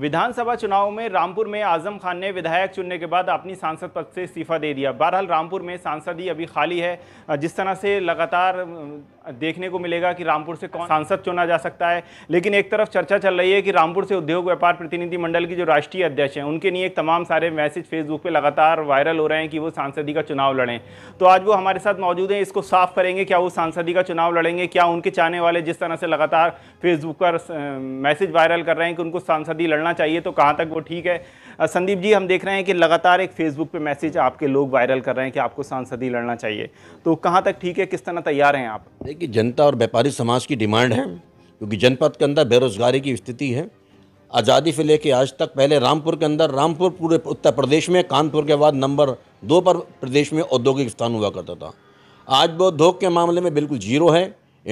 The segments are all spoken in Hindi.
विधानसभा चुनाव में रामपुर में आजम खान ने विधायक चुनने के बाद अपनी सांसद पद से इस्तीफा दे दिया बहरहाल रामपुर में सांसद ही अभी खाली है जिस तरह से लगातार देखने को मिलेगा कि रामपुर से कौन सांसद चुना जा सकता है लेकिन एक तरफ चर्चा चल रही है कि रामपुर से उद्योग व्यापार प्रतिनिधि मंडल की जो राष्ट्रीय अध्यक्ष हैं उनके लिए तमाम सारे मैसेज फेसबुक पर लगातार वायरल हो रहे हैं कि वो सांसदी का चुनाव लड़ें तो आज वो हमारे साथ मौजूद हैं इसको साफ करेंगे क्या वो सांसदी का चुनाव लड़ेंगे क्या उनके चाहने वाले जिस तरह से लगातार फेसबुक पर मैसेज वायरल कर रहे हैं कि उनको सांसदी लड़ना मिलना चाहिए तो कहाँ तक वो ठीक है संदीप जी हम देख रहे हैं कि लगातार एक फेसबुक पे मैसेज आपके लोग वायरल कर रहे हैं कि आपको सांसद ही लड़ना चाहिए तो कहाँ तक ठीक है किस तरह तैयार हैं आप देखिए जनता और व्यापारी समाज की डिमांड है क्योंकि जनपद के अंदर बेरोजगारी की स्थिति है आज़ादी से लेके आज तक पहले रामपुर के अंदर रामपुर पूरे उत्तर प्रदेश में कानपुर के बाद नंबर दो पर प्रदेश में औद्योगिक स्थान हुआ करता था आज वो उद्योग के मामले में बिल्कुल जीरो है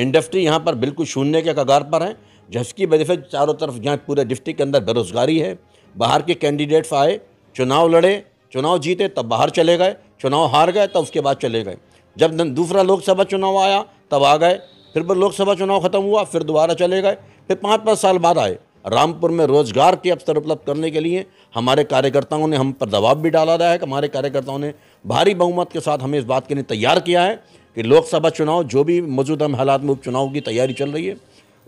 इंडस्ट्री यहाँ पर बिल्कुल शून्य के कगार पर है जिसकी वजह से चारों तरफ जहाँ पूरे डिस्ट्रिक्ट के अंदर बेरोज़गारी है बाहर के कैंडिडेट्स आए चुनाव लड़े चुनाव जीते तब बाहर चले गए चुनाव हार गए तब उसके बाद चले गए जब दूसरा लोकसभा चुनाव आया तब आ गए फिर लोकसभा चुनाव ख़त्म हुआ फिर दोबारा चले गए फिर पाँच पाँच साल बाद आए रामपुर में रोज़गार के अवसर उपलब्ध करने के लिए हमारे कार्यकर्ताओं ने हम पर दबाव भी डाला रहा है कि हमारे कार्यकर्ताओं ने भारी बहुमत के साथ हमें इस बात के लिए तैयार किया है कि लोकसभा चुनाव जो भी मौजूदा हालात में उपचुनाव की तैयारी चल रही है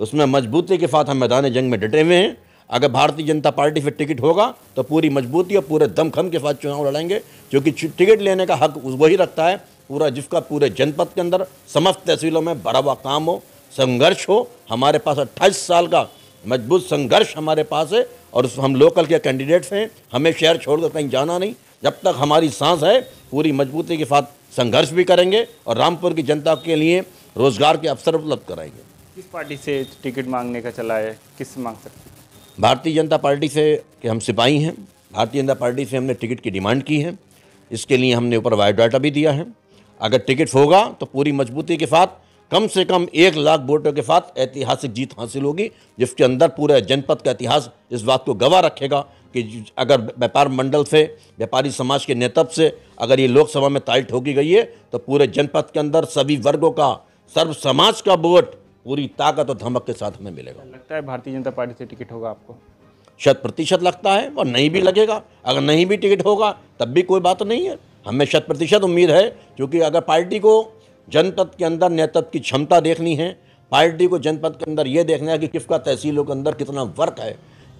उसमें मजबूती के साथ हम मैदान जंग में डटे हुए हैं अगर भारतीय जनता पार्टी से टिकट होगा तो पूरी मजबूती और पूरे दमखम के साथ चुनाव लड़ेंगे क्योंकि टिकट लेने का हक वही रखता है पूरा जिसका पूरे जनपद के अंदर समस्त तहसीलों में बड़ा हुआ काम हो संघर्ष हो हमारे पास अट्ठाईस साल का मजबूत संघर्ष हमारे पास है और हम लोकल के कैंडिडेट्स हैं हमें शहर छोड़कर कहीं जाना नहीं जब तक हमारी सांस है पूरी मजबूती के साथ संघर्ष भी करेंगे और रामपुर की जनता के लिए रोज़गार के अवसर उपलब्ध कराएंगे किस पार्टी से टिकट मांगने का चला है किस मांग सकते भारतीय जनता पार्टी से कि हम सिपाही हैं भारतीय जनता पार्टी से हमने टिकट की डिमांड की है इसके लिए हमने ऊपर बायोडाटा भी दिया है अगर टिकट होगा तो पूरी मजबूती के साथ कम से कम एक लाख वोटों के साथ ऐतिहासिक जीत हासिल होगी जिसके अंदर पूरे जनपद का इतिहास इस बात को गवाह रखेगा कि अगर व्यापार मंडल से व्यापारी समाज के नेतृत्व से अगर ये लोकसभा में ताल ठोकी गई है तो पूरे जनपद के अंदर सभी वर्गों का सर्व समाज का वोट पूरी ताकत और धमक के साथ हमें मिलेगा लगता है भारतीय जनता पार्टी से टिकट होगा आपको शत प्रतिशत लगता है और नहीं भी लगेगा अगर नहीं भी टिकट होगा तब भी कोई बात नहीं है हमें शत प्रतिशत उम्मीद है क्योंकि अगर पार्टी को जनपद के अंदर नेतृत्व की क्षमता देखनी है पार्टी को जनपद के अंदर ये देखना है कि किसका तहसीलों के अंदर कितना वर्क है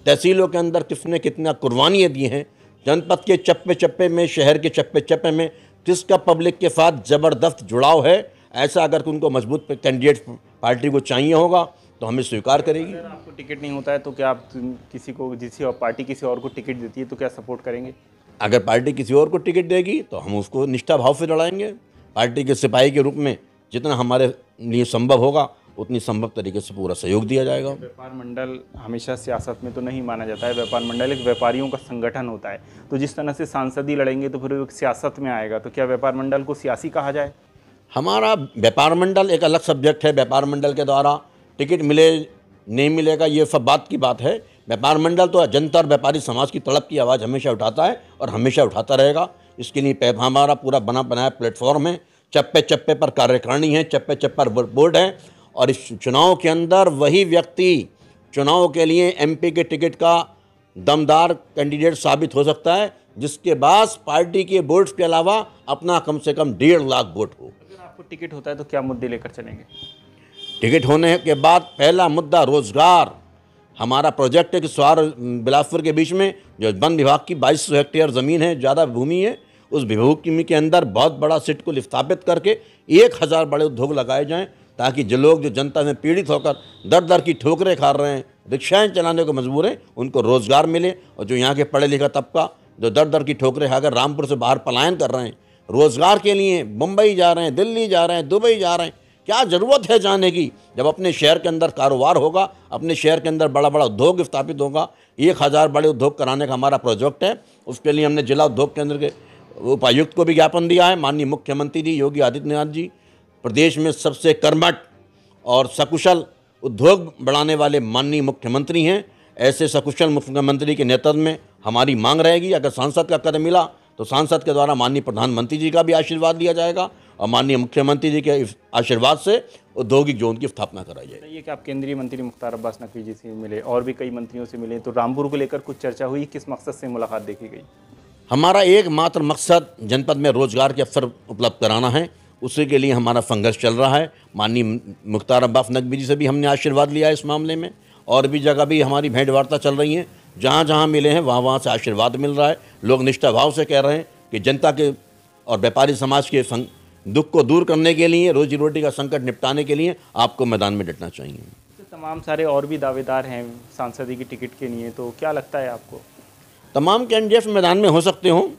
तहसीलों के अंदर किसने कितना कुर्बानियाँ दी हैं जनपद के चप्पे चप्पे में शहर के चप्पे चप्पे में किसका पब्लिक के साथ ज़बरदस्त जुड़ाव है ऐसा अगर उनको मजबूत कैंडिडेट पार्टी को चाहिए होगा तो हमें स्वीकार करेगी अगर आपको टिकट नहीं होता है तो क्या आप किसी को जिसी पार्टी किसी और को टिकट देती है तो क्या सपोर्ट करेंगे अगर पार्टी किसी और को टिकट देगी तो हम उसको निष्ठा भाव से लड़ाएंगे पार्टी के सिपाही के रूप में जितना हमारे लिए संभव होगा उतनी संभव तरीके से पूरा सहयोग दिया जाएगा व्यापार मंडल हमेशा सियासत में तो नहीं माना जाता है व्यापार मंडल एक व्यापारियों का संगठन होता है तो जिस तरह से सांसद ही लड़ेंगे तो फिर सियासत में आएगा तो क्या व्यापार मंडल को सियासी कहा जाए हमारा व्यापार मंडल एक अलग सब्जेक्ट है व्यापार मंडल के द्वारा टिकट मिले नहीं मिलेगा ये सब बात की बात है व्यापार मंडल तो जनता और व्यापारी समाज की तड़प की आवाज़ हमेशा उठाता है और हमेशा उठाता रहेगा इसके लिए हमारा पूरा बना बनाया प्लेटफॉर्म है चप्पे चप्पे पर कार्यकारिणी है चप्पे चप्पे पर बोर्ड है और इस चुनाव के अंदर वही व्यक्ति चुनाव के लिए एम के टिकट का दमदार कैंडिडेट साबित हो सकता है जिसके पास पार्टी के बोर्ड्स के अलावा अपना कम से कम डेढ़ लाख वोट हो आपको टिकट होता है तो क्या मुद्दे लेकर चलेंगे टिकट होने के बाद पहला मुद्दा रोज़गार हमारा प्रोजेक्ट है कि सुहार बिलासपुर के बीच में जो वन विभाग की बाईस सौ हेक्टेयर ज़मीन है ज़्यादा भूमि है उस भूमि के अंदर बहुत बड़ा सिट को स्थापित करके एक हज़ार बड़े उद्योग लगाए जाएँ ताकि जो लोग जो जनता में पीड़ित होकर दर दर की ठोकरें खा रहे हैं रिक्शाएँ चलाने को मजबूर हैं उनको रोज़गार मिले और जो यहाँ के पढ़े लिखा तबका जो दर दर की ठोकरें खाकर रामपुर से बाहर पलायन कर रहे हैं रोज़गार के लिए मुंबई जा रहे हैं दिल्ली जा रहे हैं दुबई जा रहे हैं क्या ज़रूरत है जाने की जब अपने शहर के अंदर कारोबार होगा अपने शहर के अंदर बड़ा बड़ा उद्योग स्थापित होगा एक हज़ार बड़े उद्योग कराने का हमारा प्रोजेक्ट है उसके लिए हमने जिला उद्योग केंद्र के उपायुक्त को भी ज्ञापन दिया है माननीय मुख्यमंत्री जी योगी आदित्यनाथ जी प्रदेश में सबसे कर्मठ और सकुशल उद्योग बढ़ाने वाले माननीय मुख्यमंत्री हैं ऐसे सकुशल मुख्यमंत्री के नेतृत्व में हमारी मांग रहेगी अगर सांसद का कदम मिला तो सांसद के द्वारा माननीय प्रधानमंत्री जी का भी आशीर्वाद लिया जाएगा और माननीय मुख्यमंत्री जी के आशीर्वाद से औद्योगिक जोन की स्थापना कराई जाएगी ये कि आप केंद्रीय मंत्री मुख्तार अब्बास नकवी जी से मिले और भी कई मंत्रियों से मिले तो रामपुर को लेकर कुछ चर्चा हुई किस मकसद से मुलाकात देखी गई हमारा एकमात्र मकसद जनपद में रोजगार के अवसर उपलब्ध कराना है उसी के लिए हमारा संघर्ष चल रहा है माननीय मुख्तार अब्बास नकवी जी से भी हमने आशीर्वाद लिया है इस मामले में और भी जगह भी हमारी भेंट वार्ता चल रही है जहाँ जहाँ मिले हैं वहाँ वहाँ से आशीर्वाद मिल रहा है लोग निष्ठा भाव से कह रहे हैं कि जनता के और व्यापारी समाज के दुख को दूर करने के लिए रोजी रोटी का संकट निपटाने के लिए आपको मैदान में डटना चाहिए तो तमाम सारे और भी दावेदार हैं सांसदी की टिकट के लिए तो क्या लगता है आपको तमाम कैंडिडेट्स मैदान में हो सकते हो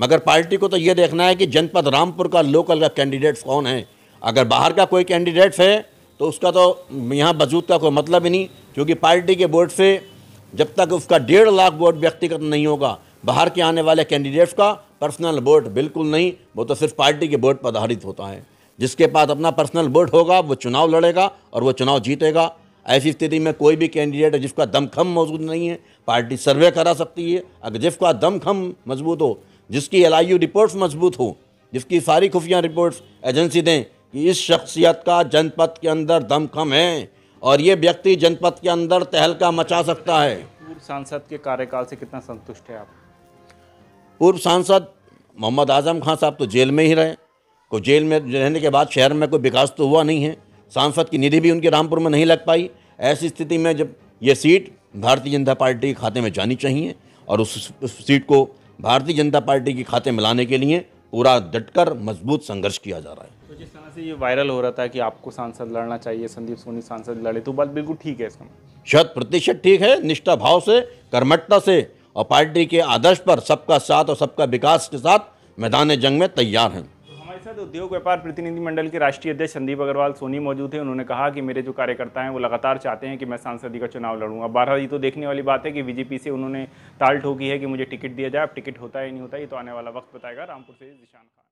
मगर पार्टी को तो ये देखना है कि जनपद रामपुर का लोकल का कैंडिडेट्स कौन है अगर बाहर का कोई कैंडिडेट्स है तो उसका तो यहाँ वजूद का कोई मतलब ही नहीं क्योंकि पार्टी के बोर्ड से जब तक उसका डेढ़ लाख वोट व्यक्तिगत नहीं होगा बाहर के आने वाले कैंडिडेट्स का पर्सनल वोट बिल्कुल नहीं वो तो सिर्फ पार्टी के वोट पर आधारित होता है जिसके पास अपना पर्सनल वोट होगा वो चुनाव लड़ेगा और वो चुनाव जीतेगा ऐसी स्थिति में कोई भी कैंडिडेट है जिसका दमखम मौजूद नहीं है पार्टी सर्वे करा सकती है अगर जिसका दमखम मजबूत हो जिसकी एल रिपोर्ट्स मजबूत हो जिसकी सारी खुफिया रिपोर्ट्स एजेंसी दें कि इस शख्सियत का जनपद के अंदर दमखम है और ये व्यक्ति जनपद के अंदर तहलका मचा सकता है पूर्व सांसद के कार्यकाल से कितना संतुष्ट है आप पूर्व सांसद मोहम्मद आजम खान साहब तो जेल में ही रहे को जेल में रहने के बाद शहर में कोई विकास तो हुआ नहीं है सांसद की निधि भी उनके रामपुर में नहीं लग पाई ऐसी स्थिति में जब ये सीट भारतीय जनता पार्टी के खाते में जानी चाहिए और उस, उस सीट को भारतीय जनता पार्टी के खाते में लाने के लिए पूरा डटकर मजबूत संघर्ष किया जा रहा है तो जिस तरह से ये वायरल हो रहा था कि आपको सांसद लड़ना चाहिए संदीप सोनी सांसद लड़े तो बात बिल्कुल ठीक है इसमें शत प्रतिशत ठीक है निष्ठा भाव से कर्मठता से और पार्टी के आदर्श पर सबका साथ और सबका विकास के साथ मैदान जंग में तैयार हैं साथ अच्छा, तो उद्योग व्यापार प्रतिनिधि मंडल के राष्ट्रीय अध्यक्ष संदीप अग्रवाल सोनी मौजूद है उन्होंने कहा कि मेरे जो कार्यकर्ता हैं वो लगातार चाहते हैं कि मैं सांसदी का चुनाव लड़ूंगा बारह ये तो देखने वाली बात है कि बीजेपी से उन्होंने ताल ठोकी है कि मुझे टिकट दिया जाए अब टिकट होता है नहीं होता ये तो आने वाला वक्त बताएगा रामपुर से निशान खान